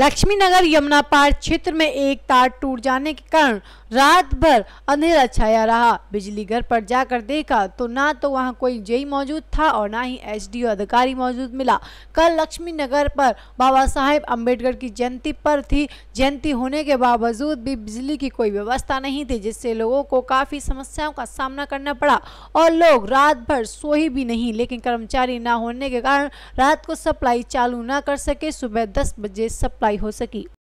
Laxmi Nagar Yamuna park क्षेत्र में एक तार टूट जाने के कारण रात भर अंधेरा छाया रहा बिजली घर पर जाकर देखा तो ना तो वहाँ कोई जेई मौजूद था और ना ही एसडीओ अधिकारी मौजूद मिला कल लक्ष्मी नगर पर बाबा साहेब अम्बेडकर की जयंती पर थी जयंती होने के बावजूद भी बिजली की कोई व्यवस्था नहीं थी जिससे लोगों को काफ़ी समस्याओं का सामना करना पड़ा और लोग रात भर सोई भी नहीं लेकिन कर्मचारी ना होने के कारण रात को सप्लाई चालू ना कर सके सुबह दस बजे सप्लाई हो सकी